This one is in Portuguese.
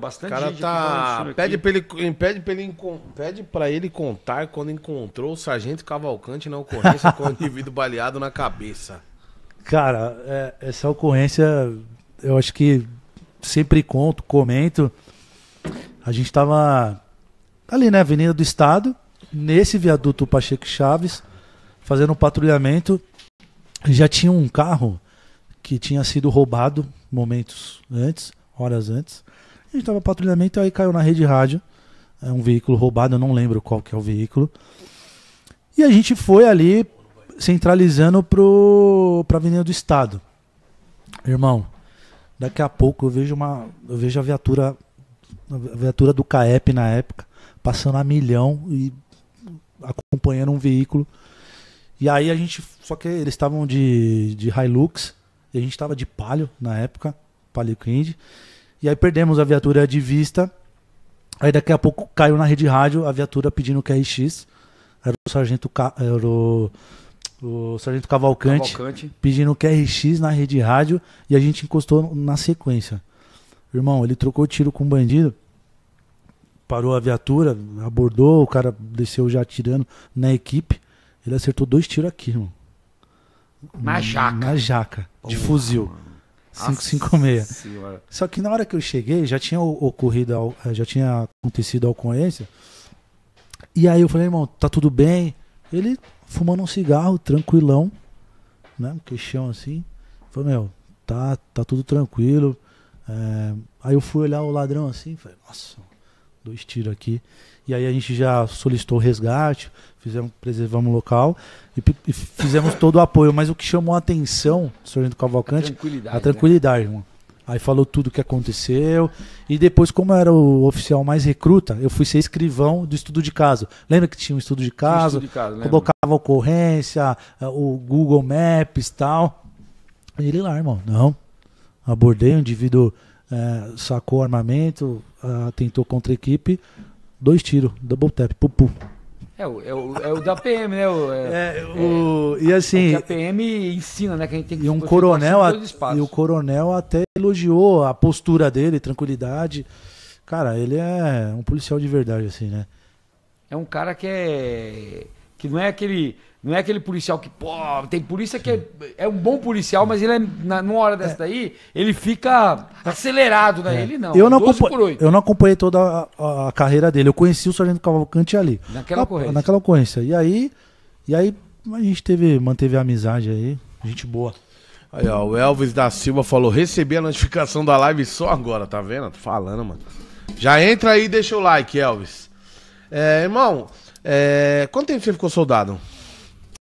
Bastante o cara tá. Pede pra, ele, pede, para ele, pede ele contar quando encontrou o sargento Cavalcante na ocorrência com o indivíduo baleado na cabeça. Cara, é, essa ocorrência, eu acho que sempre conto, comento. A gente tava ali na né, Avenida do Estado, nesse viaduto Pacheco Chaves, fazendo um patrulhamento. Já tinha um carro que tinha sido roubado momentos antes, horas antes. A gente estava patrulhamento, aí caiu na rede rádio. É um veículo roubado, eu não lembro qual que é o veículo. E a gente foi ali centralizando pro, para Avenida do Estado. Irmão, daqui a pouco eu vejo uma. Eu vejo a viatura. A viatura do CAEP na época, passando a milhão e acompanhando um veículo. E aí a gente. Só que eles estavam de, de Hilux. E a gente estava de palio na época, palio Quindi. E aí perdemos a viatura de vista. Aí daqui a pouco caiu na rede rádio a viatura pedindo QRX. Era o sargento, Ca... era o... o sargento Cavalcante, Cavalcante pedindo QRX na rede rádio e a gente encostou na sequência. Irmão, ele trocou tiro com o um bandido parou a viatura, abordou, o cara desceu já atirando na equipe. Ele acertou dois tiros aqui, irmão. Na jaca. Na jaca, de fuzil. Mano. 556. Só que na hora que eu cheguei, já tinha ocorrido, eh, já tinha acontecido a ocorrência. E aí eu falei, irmão, tá tudo bem? Ele fumando um cigarro, tranquilão, né? Um queixão assim. Falei, meu, tá, tá tudo tranquilo. É... Aí eu fui olhar o ladrão assim, falei, nossa, dois tiros aqui. E aí a gente já solicitou resgate, fizemos, preservamos o local e, e fizemos todo o apoio. Mas o que chamou a atenção do Sargento Cavalcante. A tranquilidade. A tranquilidade, né? irmão. Aí falou tudo o que aconteceu. E depois, como eu era o oficial mais recruta, eu fui ser escrivão do estudo de caso. Lembra que tinha um estudo de caso? Estudo de caso colocava ocorrência, eh, o Google Maps e tal. E ele lá, irmão, não. Abordei, o indivíduo é, sacou armamento, atentou ah, tentou contra a equipe, dois tiros, double tap, pupu. É o, é, o, é o da PM, né? O, é, é, é o, e assim. É a PM ensina, né? Que a gente tem que E um coronel. A, e o coronel até elogiou a postura dele, tranquilidade. Cara, ele é um policial de verdade, assim, né? É um cara que é que não é aquele não é aquele policial que pô tem polícia que é, é um bom policial mas ele é na, numa hora dessa é. daí ele fica acelerado né é. ele não eu é não acompanhei eu não acompanhei toda a, a, carreira dele eu conheci o sargento Cavalcante ali naquela ocorrência naquela ocorrência e aí e aí a gente teve manteve a amizade aí gente boa Aí, ó, o Elvis da Silva falou: recebi a notificação da live só agora, tá vendo? Tô falando, mano. Já entra aí e deixa o like, Elvis. É, irmão, é, quanto tempo você ficou soldado?